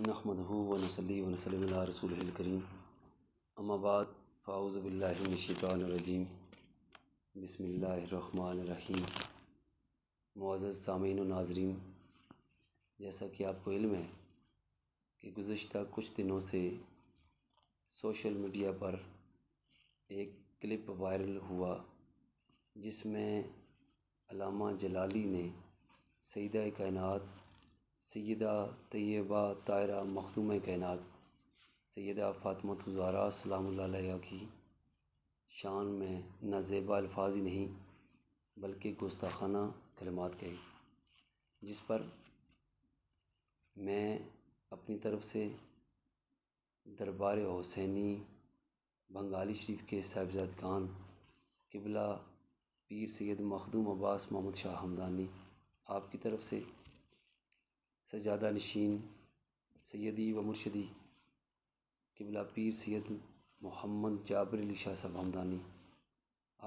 नहमदू वनसली वनसलम रसूल करीम अम्माबाद फ़ाउज़बिल्लिनशैतरजीम बसमीम मुआज़ सामीन व नाजरीन जैसा कि आपको इल्म है कि गुज्त कुछ दिनों से सोशल मीडिया पर एक क्लिप वायरल हुआ जिसमें अलामा जलाली ने सईदा कायनात सैदा तय्यबा तायरा मखदूम कायनत सैदा फ़ातमत हज़ारा सलाम की शान में ज़ेबा अल्फाज ही नहीं बल्कि गुस्ताखाना कलमात कही जिस पर मैं अपनी तरफ से दरबार हुसैनी बंगाली शरीफ के साहबजाद खान किबला पीर सैद मखदूम अब्बास मोहम्मद शाह हमदानी आपकी तरफ से सजादा नशीन सैदी व मुर्शदी किबला पीर सैद मोहम्मद जाबर अली शाह साहब हमदानी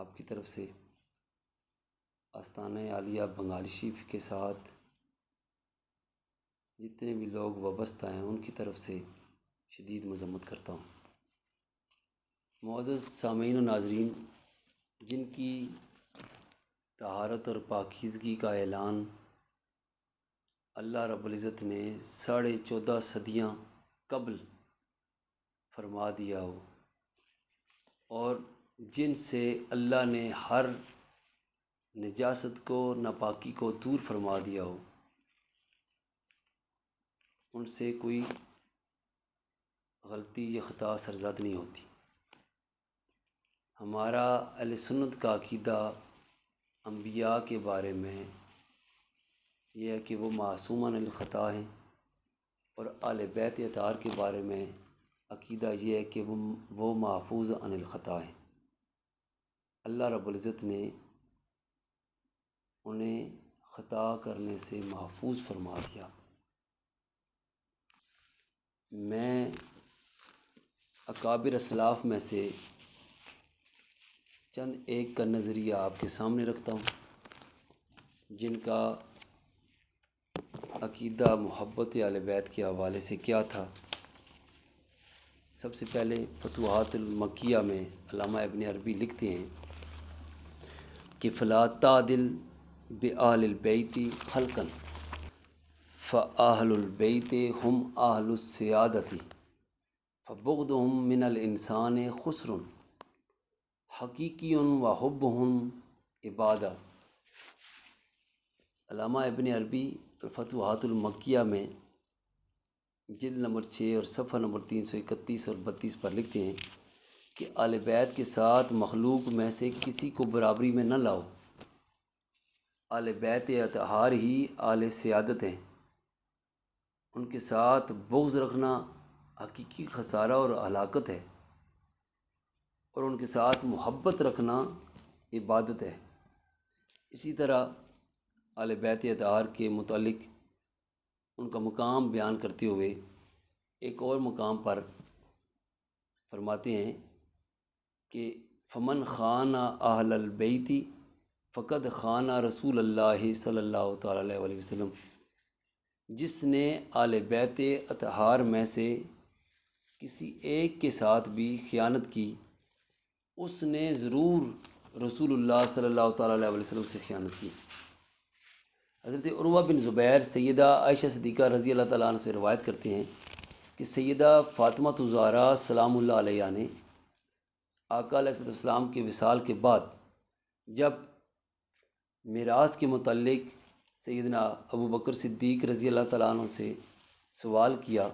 आपकी तरफ से आस्तान आलिया बंगाल शीफ के साथ जितने भी लोग वाबस्ता हैं उनकी तरफ से शदीद मजम्मत करता हूँ मोज़ सामीन नाजरीन जिनकी तहारत और पाकिजगी का ऐलान अल्लाह रब्ज़त ने साढ़े चौदह सदियाँ कबल फरमा दिया हो और जिनसे अल्लाह ने हर नजास्त को नापाकी को दूर फरमा दिया हो उनसे कोई गलती या ख़ता सरजद नहीं होती हमारा अल सुन्नत का अकीदा अम्बिया के बारे में यह है कि वो मासूमा ख़ता हैं और आल बैत अतार के बारे में अकीदा यह है कि वो वो महफूज अनिलख़ता हैं अल्लाह रबुल्ज़त ने उन्हें ख़ता करने से महफूज फरमा दिया मैं अकाबिर असलाफ में से चंद एक का नज़रिया आपके सामने रखता हूँ जिनका अकीदा मोहब्बत बैत के हवाले से क्या था सबसे पहले फतवाहतमकिया में अलामा इबन अरबी लिखते हैं कि फ़लाता दिल बलबैती खलकन फ़ाहलबैत हम आहलसयादती फ़बुद हम मिनल इंसान खसर हकीकी व हब हम इबादा अलामा इबन अरबी फतवाहतुलमकिया में जिल नंबर छः और सफ़र नंबर तीन सौ इकतीस और बत्तीस पर लिखते हैं कि आलबैत बैत के साथ मखलूक में से किसी को बराबरी में न लाओ आल बैत अतहार ही आल सियादत हैं उनके साथ बोज रखना हकीकी खसारा और हलाकत है और उनके साथ मोहब्बत रखना इबादत है इसी तरह आल बैत अतार के मतलब उनका मुकाम बयान करते हुए एक और मुकाम पर फरमाते हैं कि फमन खाना बैती फ़कत खाना रसूल अल्लाह सल्ला वसम जिसने आल बैत अतहार में से किसी एक के साथ भी ख़ियानत की उसने ज़रूर रसूल सल्लल्लाहु अलैहि वसल्लम से ख़ियानत की हज़रत उर्वा बिन ज़ुबैर सैदा आयशा सदीक़ा रज़ी अल्लाह ताली से रवायत करते हैं कि सैदा फ़ातिमा तुजारा सलाम ने आकाम के विसाल के बाद जब मराज के मतलब सैदना अबू बकर सिद्दीक रज़ी अल्लाह ताली से सवाल किया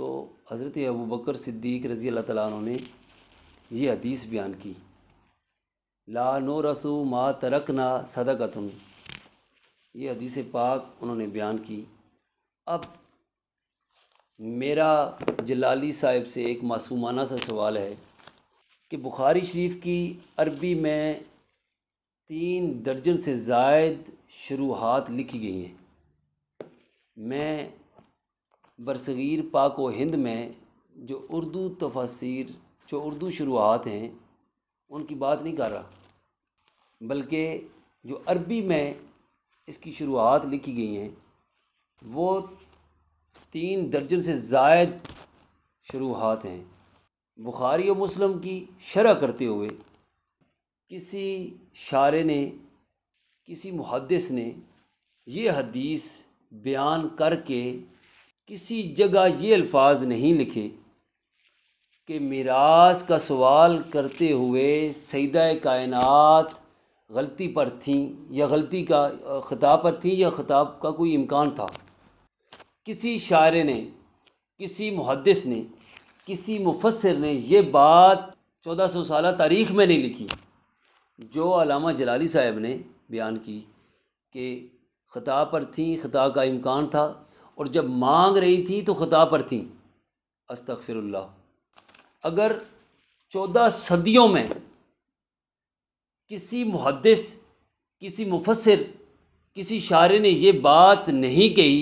तो हज़रत अबू बकर सिद्दीक रज़ी अल्लाह ताली ने यह हदीस बयान की ला नो रसू मा तरकना सदाकतुन ये हदीस पाक उन्होंने बयान की अब मेरा जलाली साहब से एक मासूमाना सा सवाल है कि बुखारी शरीफ की अरबी में तीन दर्जन से जायद शुरुआत लिखी गई हैं मैं बरसगीर पाक व हिंद में जो उर्दू तफसर जो उर्दू शुरुआत हैं उनकी बात नहीं कर रहा बल्कि जो अरबी में इसकी शुरुआत लिखी गई हैं वो तीन दर्जन से जायद शुरुआत हैं बुखारी और मुस्लिम की शरह करते हुए किसी शारे ने किसी मुहदस ने ये हदीस बयान करके किसी जगह ये अल्फाज नहीं लिखे कि मीरास का सवाल करते हुए सईद कायनात गलती पर थी या गलती का ख़िताब पर थी या ख़िताब का कोई इम्कान था किसी शायर ने किसी मुहदस ने किसी मुफसर ने ये बात चौदह सौ साल तारीख़ में नहीं लिखी जो अलामा जलाली साहब ने बयान की कि ख़ता पर थी खिता का इम्कान था और जब मांग रही थी तो ख़िताब पर थी अस्तफ़िरल्ला अगर चौदह सदियों में किसी मुहदस किसी मुफसर किसी शायर ने ये बात नहीं कही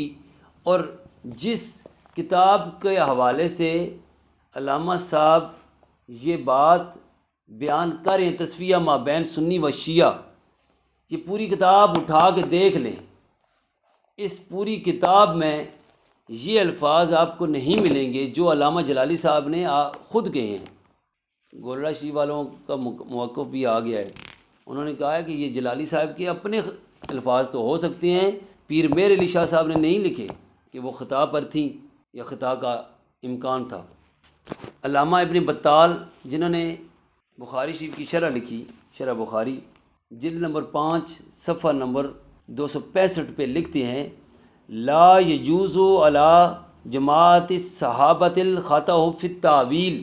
और जिस किताब के हवाले से अलामा साहब ये बात बयान करें तस्विया तस्वीर माबैन सुन्नी व शिया ये पूरी किताब उठा के देख लें इस पूरी किताब में ये अल्फाज आपको नहीं मिलेंगे जो अलामा जलाली साहब ने ख़ुद कहे हैं गोलरा शी वालों का मौक़ भी आ गया है उन्होंने कहा है कि ये जलाली साहब के अपने अल्फाज तो हो सकते हैं पीर मेर अली शाह साहब ने नहीं लिखे कि वो ख़ता पर थी या ख़ता का इम्कान था अलामा इबन बत्ताल जिन्होंने बुखारी शरीफ की शरह लिखी शरह बुखारी जिल नंबर पाँच सफ़र नंबर दो सौ पैंसठ पर लिखते हैं ला यजूज़ो अला जमात सहाबतिल ख़ाता फ़िल तावील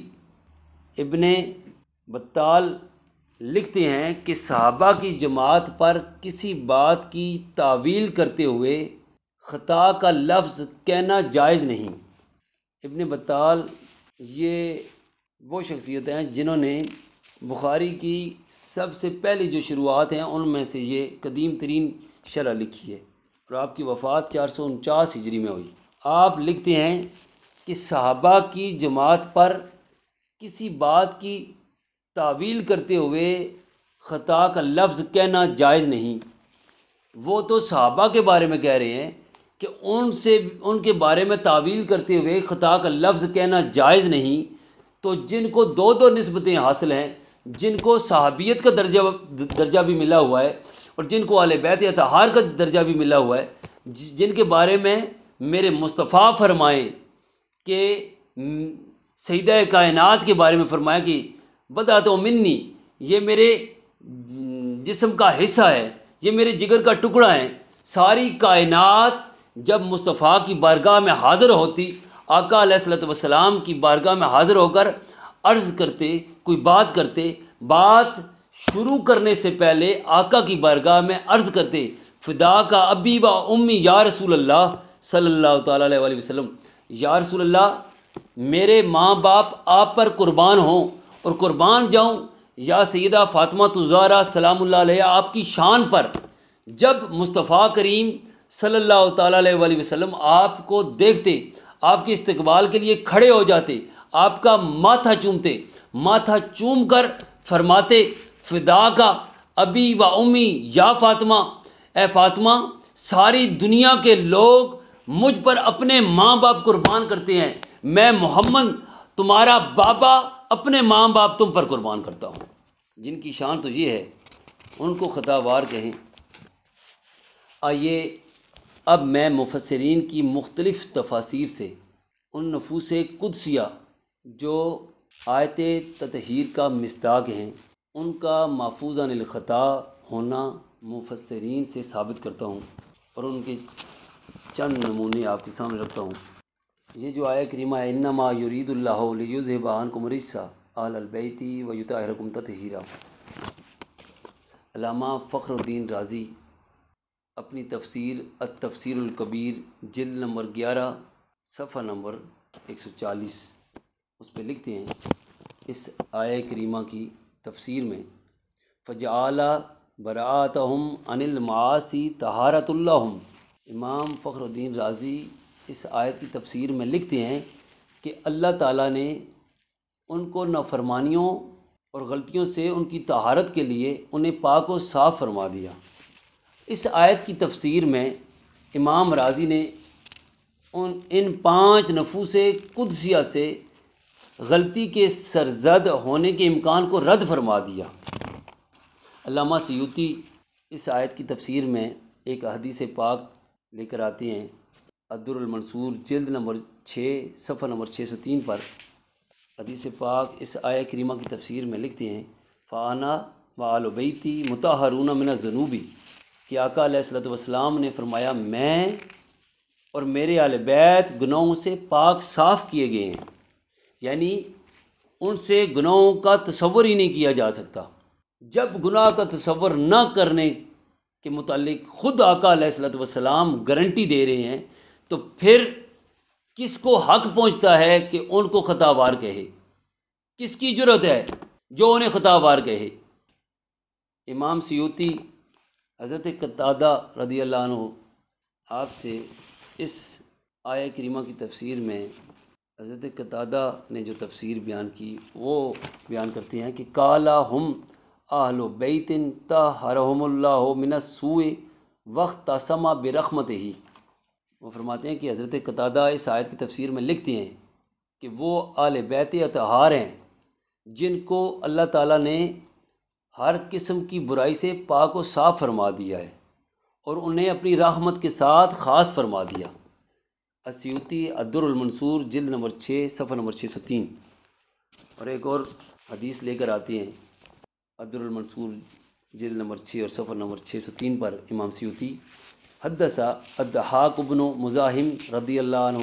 इबन बत्ताल लिखते हैं कि सहाबा की जमात पर किसी बात की तावील करते हुए ख़ता का लफ्ज़ कहना जायज़ नहीं इबन बताल ये वो शख्सियत हैं जिन्होंने बुखारी की सबसे पहली जो शुरुआत हैं उनमें से ये कदीम तरीन शरह लिखी है और आपकी वफ़ात चार सौ उनचास हिजरी में हुई आप लिखते हैं कि सहाबा की जमात पर किसी बात की तावील करते हुए ख़ता का लफ्ज़ कहना जायज़ नहीं वो तो सहाबा के बारे में कह रहे हैं कि उनसे उनके बारे में तावील करते हुए ख़ता का लफ्ज़ कहना जायज़ नहीं तो जिनको दो दो नस्बतें हासिल हैं जिनको सहाबियत का दर्जा दर्जा भी मिला हुआ है और जिनको अल बैत अतहार का दर्जा भी मिला हुआ है जिनके बारे में मेरे मुस्तफ़ा फरमाएँ के सईदा कायनात के बारे में फरमाया कि बता दो मिन्नी ये मेरे जिसम का हिस्सा है ये मेरे जिगर का टुकड़ा है सारी कायनात जब मुस्तफ़ा की बारगाह में हाज़िर होती आका वसलाम की बारगाह में हाज़िर होकर अर्ज़ करते कोई बात करते बात शुरू करने से पहले आका की बारगाह में अर्ज़ करते फ़िदा का अबी व उम्मी या रसूल अल्लाह अलैहि वसल्लम या रसूल अल्लाह मेरे माँ बाप आप पर कुर्बान हों और क़ुरबान जाऊँ या सैदा फ़ातिमा तुजारा सलाम आपकी शान पर जब मुस्तफ़ा करीम सल्ला वसल्लम आपको देखते आपके इस्तबाल के लिए खड़े हो जाते आपका माथा चूमते माथा चूम कर फरमाते फिदा का अबी व उमी या फातमा ए फातमा सारी दुनिया के लोग मुझ पर अपने माँ बाप कुर्बान करते हैं मैं मोहम्मद तुम्हारा बाबा अपने माँ बाप तुम पर कुर्बान करता हूँ जिनकी शान तो ये है उनको ख़तावार कहें आइए अब मैं मुफसरीन की मुख्तलिफ़ तफासिर से उन नफूस कुदसिया जो आयत ततहीर का मस्ताक हैं उनका महफूजा निलखता होना मुफसरीन से साबित करता हूँ और उनके चंद नमूने आपके सामने रखता हूँ ये जो आया करीमा है इन्नमा युरीदुल्लाजुज़बान कुमरिस्सा आलबैती वजुतरकुम ततहीरा अलामा फ़खरुद्दीन राज़ी अपनी तफसीर तफसीरकबीर जल नंबर ग्यारह सफ़ा नंबर एक सौ चालीस उस पर लिखते हैं इस आय करीमा की तफसीर में फ़जाला बरात हम अनिल मासी तहारतुल्ला हम इमाम फ़खरुद्दीन राज़ी इस आयत की तफसीर में लिखते हैं कि अल्लाह ताला ने उनको नाफरमानियों और गलतियों से उनकी तहारत के लिए उन्हें पाक व साफ़ फरमा दिया इस आयत की तफसीर में इमाम राजी ने उन इन पांच नफूस कुदसिया से गलती के सरजद होने के इम्कान को रद्द फरमा दिया अल्लामा सयूती इस आयत की तफसीर में एक हदीस पाक लेकर आते हैं अद्दुल जल्द नंबर छः सफ़र नंबर छः सौ तीन पर अदीस पाक इस आया करीमा की तफसीर में लिखते हैं फ़ाना व आलबैती मुताहरूना मिना जनूबी कि आका वसलाम ने फरमाया मैं और मेरे आल बैत गुनाहों से पाक साफ़ किए गए हैं यानी उनसे गुनाहों का तस्वर ही नहीं किया जा सकता जब गुनाह का तस्वर ना करने के मतलब ख़ुद आका वसलाम गारंटी दे रहे हैं तो फिर किसको हक पहुंचता है कि उनको खताबार कहे किसकी जरूरत है जो उन्हें खताबार कहे इमाम सियोती हज़रत कतादा रदी अल्लाह आपसे इस आय करीमा की तफसीर में हज़रत कतादा ने जो तफसीर बयान की वो बयान करते हैं कि काला हम आहलो बैतिन तहरहमल्ला मिनसूए वक्त तसमा बरहमत ही वो फरमाते हैं कि हज़रत कतादा इस आयत की तफसीर में लिखती हैं कि वो आल बैत अतहार हैं जिनको अल्लाह ताला ने हर किस्म की बुराई से पाक व साफ फरमा दिया है और उन्हें अपनी राहमत के साथ ख़ास फरमा दिया असीयुती अदरमनसूर जल्द नंबर छः सफ़र नंबर छः सौ तीन और एक और हदीस लेकर आती हैं अदरमनसूर जल्द नंबर छः और सफ़र नंबर छः सौ तीन पर इमाम सीती हदस अदहाकबन मुजाहिम रदी अल्लाह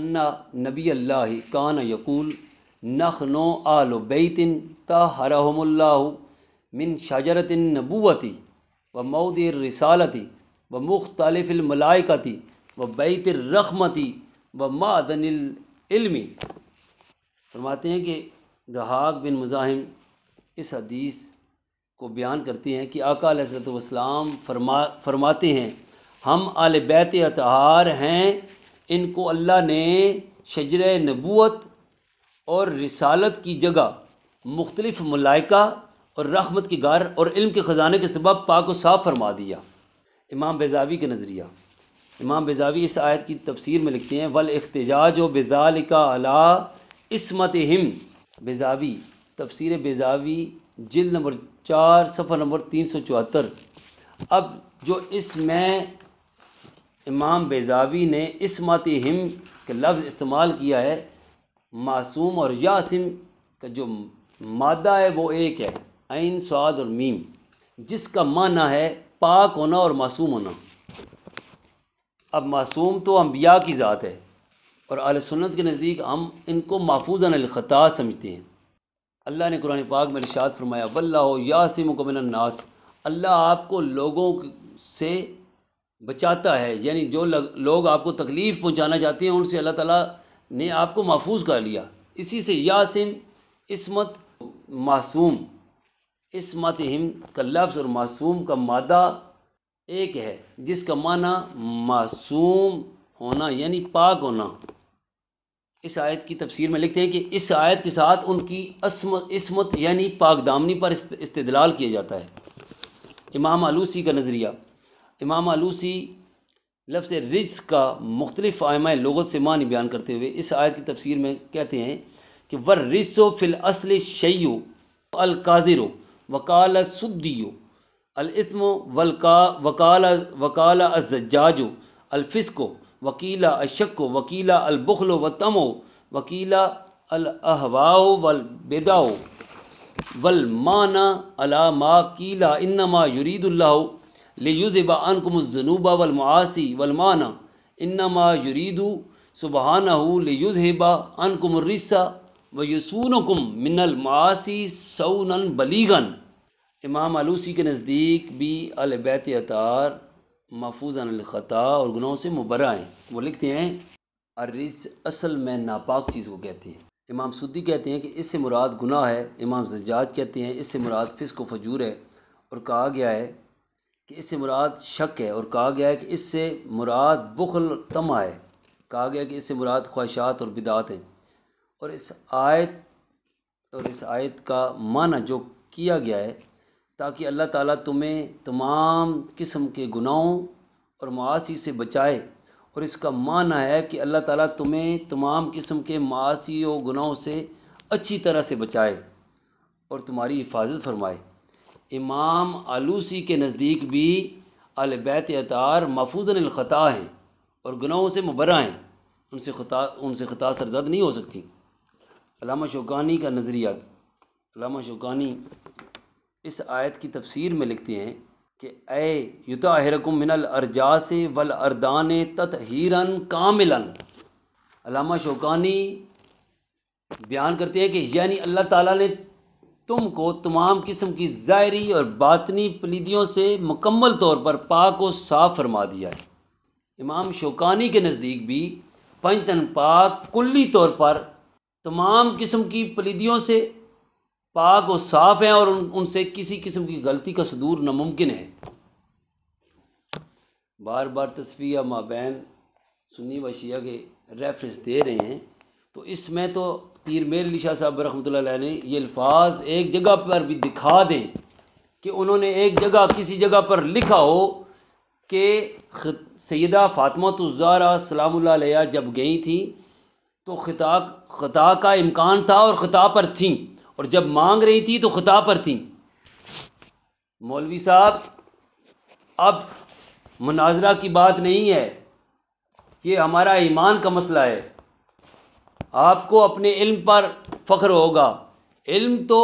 अन्ना नबी अल्लाह कान यकूल नख नो आल बैतिन तहरहमल्ला मिन शजरतिन नबूवती व मऊद रिसालती व मुख्तलफ़िलमलाइकती व बैत रखमती व मादनिलमी फरमाते हैं कि दहाक बिन मुजाहिम इस हदीस को बयान करते हैं कि आका हज़रत वसलाम फरमा फरमाते हैं हम आल बैत अतहार हैं इनको अल्लाह ने शजर नबूत और रिसालत की जगह मुख्तलफ़ मलाइका और रहमत की गार और इल्म के ख़जाने के सबब पाक को साफ फरमा दिया इमाम बेजावी का नज़रिया इमाम बेजावी इस आयत की तफसीर में लिखते हैं वल अख्तजाज व बेजाल का अला इसमत हिम बेजावी तफसर बेजावी जल नंबर चार सफ़र नंबर तीन सौ चौहत्तर अब जो इसमें इमाम बेजावी ने इसमत हिम के लफ्ज़ इस्तेमाल किया है मासूम और यासिम का जो मादा है वो एक है आन स्वाद और मीम जिसका माना है पाक होना और मासूम होना अब मासूम तो अम्बिया की ज़ात है और अलसन्नत के नज़दीक हम इनको महफूज अनखता समझते हैं अल्लाह ने कुरान पाक में रिशात फरमाया वल्ला यासिम को नास अल्लाह आपको लोगों से बचाता है यानी जो लग, लोग आपको तकलीफ़ पहुंचाना चाहते हैं उनसे अल्लाह ताला ने आपको महफूज कर लिया इसी से यासिम इसमत मासूम इसमत हिम का लफ्स और मासूम का मादा एक है जिसका माना मासूम होना यानी पाक होना इस आयत की तफसीर में लिखते हैं कि इस आयत के साथ उनकी इसमत यानी पाकदामनी पर इस्तदलाल किया जाता है इमाम आलूसी का नज़रिया इमाम आलूसी लफ्ज़ रिज का मुख्तलिफ आयमा लोगों से मानी बयान करते हुए इस आयत की तफसीर में कहते हैं कि वर रिजो फिल असल शैयो अलकाजिर वकाल सुद्दियो अलतम वलका वकाल वकाल अजाजो अलफिसको वकीला अशक वकीला अलबुखल व तमो वकीला अलहवाओ वल बेदाओ वल माना अला मा कीला ले युजबा लेयुज़बा अनकुमजनूबा वल मासी वल माना इन्नमा युरीदु सुबहाना लेयुज़बा अनकुमरिसा व कुम मिनल मासी सौनन बलीगन इमाम आलूसी के नज़दीक भी अलबैत अतार महफूज अनख़ता और गुनाहों से मुबरा हैं वो लिखते हैं अर्रिज असल में नापाक चीज़ को कहते हैं इमाम सूदी कहते हैं कि इससे मुराद गुनाह है इमाम सजाद कहते हैं इससे मुराद फिस को फजूर है और कहा गया है कि इससे मुराद शक है और कहा गया है कि इससे मुराद बुखल तमा है कहा गया कि इससे मुराद ख्वाहिशात और बिदात हैं और इस आयत और इस आयत का माना जो किया गया है ताकि अल्लाह ताला तुम्हें तमाम किस्म के गुनाहों और मासी से बचाए और इसका माना है कि अल्लाह ताला तुम्हें तमाम किस्म के मासी और गुनाहों से अच्छी तरह से बचाए और तुम्हारी हिफाजत फरमाए इमाम आलूसी के नज़दीक भी अलबैत अतार महफूजन हैं और गुनाहों से मुबरा हैं उनसे खता उनसे ख़ता सरजद नहीं हो सकती अलामा शोकानी का नज़रिया अलामा शोकानी इस आयत की तफसीर में लिखते हैं कि ए युताहरकुम मिनल अरजास वल अरदान ततहीरन कामिलन अलामा शोकानी बयान करते हैं कि यानी अल्लाह ताला ने तुमको तमाम किस्म की ज़ायरी और बातनी पलीदियों से मुकम्मल तौर पर पाक व साफ फरमा दिया है इमाम शोकानी के नज़दीक भी पंचतन पाक कुल्ली तौर पर तमाम किस्म की पलीदियों से पाक और साफ हैं और उन, उनसे किसी किस्म की गलती का सदूर नामुमकिन है बार बार तस्वीर माबैन सुन्नी व शिया के रेफरेंस दे रहे हैं तो इसमें तो पीर मेर अली शाह साहब रहमत ने ये अल्फाज एक जगह पर भी दिखा दें कि उन्होंने एक जगह किसी जगह पर लिखा हो कि सैदा फ़ातमा तो ज़ारा सलाम जब गई थी तो खिता खता का इम्कान था और ख़ता पर थी और जब मांग रही थी तो ख़ुदा पर थी मौलवी साहब अब मुनाजरा की बात नहीं है ये हमारा ईमान का मसला है आपको अपने इल्म पर फ़ख्र होगा इल्म तो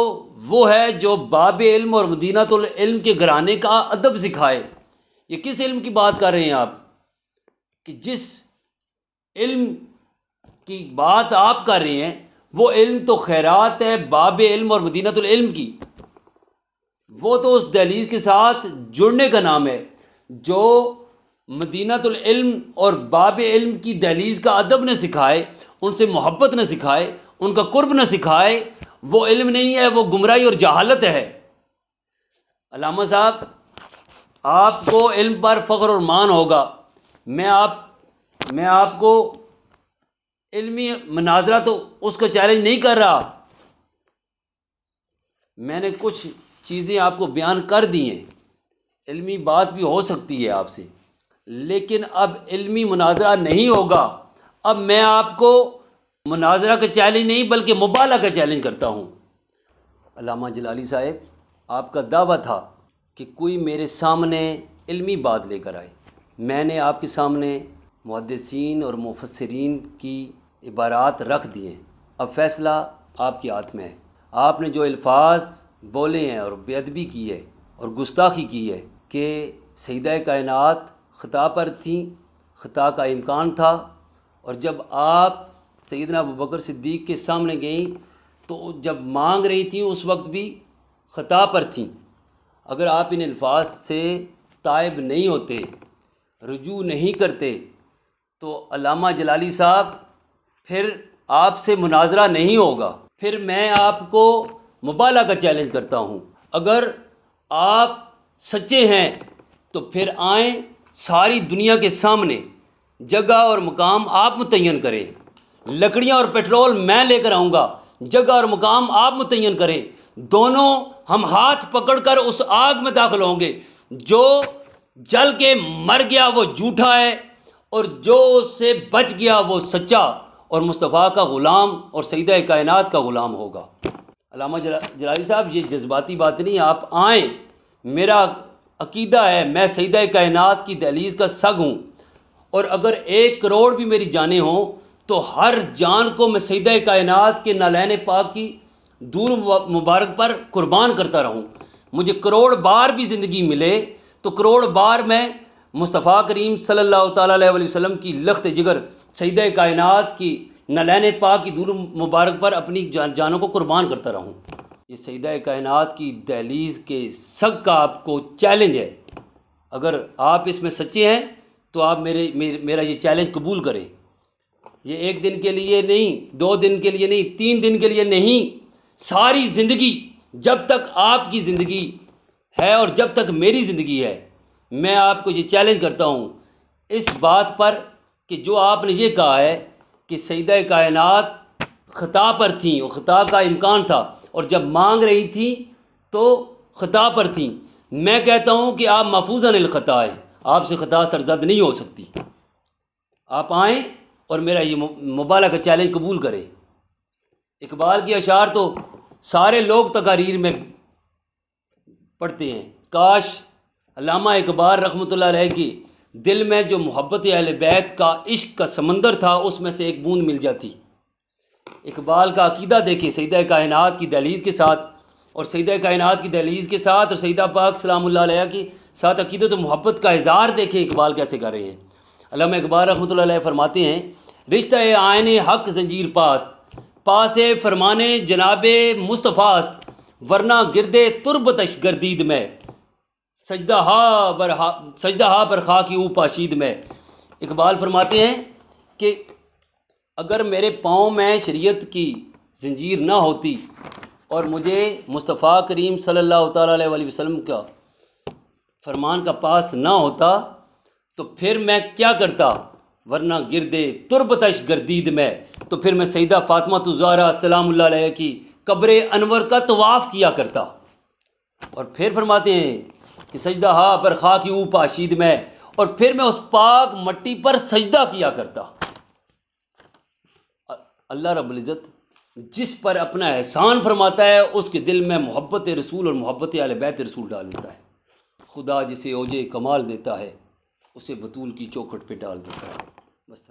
वो है जो बाब इल्म और मदीना तो इल्म के घराने का अदब सिखाए ये किस इल्म की बात कर रहे हैं आप कि जिस इल्म की बात आप कर रहे हैं वो इल्म तो खैरात है बाब इल्म और मदीनतम की वो तो उस दहलीज के साथ जुड़ने का नाम है जो मदीनतम और बाब इल्म की दहलीज का अदब न सिखाए उनसे मोहब्बत न सिखाए उनका कुर्ब न सिखाए वो इल्म नहीं है वो गुमराही और जहालत है अलामा साहब आपको इल्म पर फ़ख्र और मान होगा मैं आप मैं आपको इलमी मनाजरा तो उसको चैलेंज नहीं कर रहा मैंने कुछ चीज़ें आपको बयान कर दी हैं इलमी बात भी हो सकती है आपसे लेकिन अब इलमी मनाजरा नहीं होगा अब मैं आपको मुनाजरा का चैलेंज नहीं बल्कि मुबाला का चैलेंज करता हूँ अलामा जलाली साहब आपका दावा था कि कोई मेरे सामने इलमी बात लेकर आए मैंने आपके सामने मुहदसिन और मुफसरीन की इबारात रख दिए अब फ़ैसला आपके हाथ में है आपने जो अल्फाज बोले हैं और बेदबी की है और गुस्ताखी की है कि सईदा कायन ख़ता पर थी ख़ता का इम्कान था और जब आप सैदना अबू बकर सिद्दीक के सामने गई तो जब मांग रही थी उस वक्त भी ख़ता पर थी अगर आप इन अल्फाज से तायब नहीं होते रजू नहीं करते तो अलामा जलाली साहब फिर आपसे मुनाजरा नहीं होगा फिर मैं आपको मुबाला का चैलेंज करता हूँ अगर आप सच्चे हैं तो फिर आए सारी दुनिया के सामने जगह और मुकाम आप मुतन करें लकड़ियाँ और पेट्रोल मैं लेकर आऊँगा जगह और मुकाम आप मुतन करें दोनों हम हाथ पकड़कर उस आग में दाखिल होंगे जो जल के मर गया वो जूठा है और जो उससे बच गया वो सच्चा और मुस्तफ़ा का ग़ुलाम और सईद कायनात का ग़ुलाम होगा अलामा जलाली साहब ये जज्बाती बात नहीं आप आएँ मेरा अकीदा है मैं सईद कायनात की दहलीज़ का सग हूँ और अगर एक करोड़ भी मेरी जाने हों तो हर जान को मैं सईद कायनात के नालैन पाक की दूर मुबारक पर कुर्बान करता रहूँ मुझे करोड़ बार भी ज़िंदगी मिले तो करोड़ बार मैं मुस्तफ़ा करीम सल्ला वसम की लख्त जिगर सईद कायनत की नलैन पा की दूर मुबारक पर अपनी जान, जानों को कुर्बान करता रहूँ ये सईद कायनत की दहलीज़ के सब का आपको चैलेंज है अगर आप इसमें सच्चे हैं तो आप मेरे, मेरे मेरा ये चैलेंज कबूल करें ये एक दिन के लिए नहीं दो दिन के लिए नहीं तीन दिन के लिए नहीं सारी ज़िंदगी जब तक आपकी ज़िंदगी है और जब तक मेरी ज़िंदगी है मैं आपको ये चैलेंज करता हूँ इस बात पर कि जो आपने ये कहा है कि सईद कायनत ख़ता पर थी और ख़ता का इम्कान था और जब मांग रही थी तो ख़ता पर थी मैं कहता हूँ कि आप महफूजा ख़ता है आपसे ख़ता सरजद नहीं हो सकती आप आएँ और मेरा ये मुबाला का चैलेंज कबूल करें इकबाल के अशार तो सारे लोग तकारीर में पढ़ते हैं काश अलामा इकबार रहमत की दिल में जो मोहब्बत अहल बैत का इश्क का समंदर था उसमें से एक बूंद मिल जाती इकबाल का अकीदा देखें सईद कायनात की दहलीज़ के साथ और सईद कायनात की दहलीज़ के साथ और सईदा पाक सलाम की साथ अकीदत तो मोहब्बत का इजहार देखें इकबाल कैसे कर रहे हैं अलाम इकबाल रहमत फरमाते हैं रिश्ता आयन हक जंजीर पास पास फरमाने जनाब मुस्तफ़ास्त वरना गिरदे तुरबतश गर्दीद में सजदा हा बर हा सजदा हा बर खा की ऊ पाशीद में इकबाल फरमाते हैं कि अगर मेरे पाँव में शरीयत की जंजीर ना होती और मुझे मुस्तफ़ा करीम सल्लल्लाहु अलैहि वसल्लम का फरमान का पास ना होता तो फिर मैं क्या करता वरना गिरदे तुरबतश गर्दीद में तो फिर मैं सईदा फ़ातिमा तुजारा सलाम की कब्र अनवर का तवाफ़ किया करता और फिर फरमाते हैं कि सजदा हा पर खा की पाशीद में और फिर मैं उस पाक मट्टी पर सजदा किया करता अल्लाह रबुल्ज़त जिस पर अपना एहसान फरमाता है उसके दिल में मोहब्बत रसूल और मोहब्बत आल बैत रसूल डाल देता है खुदा जिसे ओजे कमाल देता है उसे बतूल की चौखट पे डाल देता है बस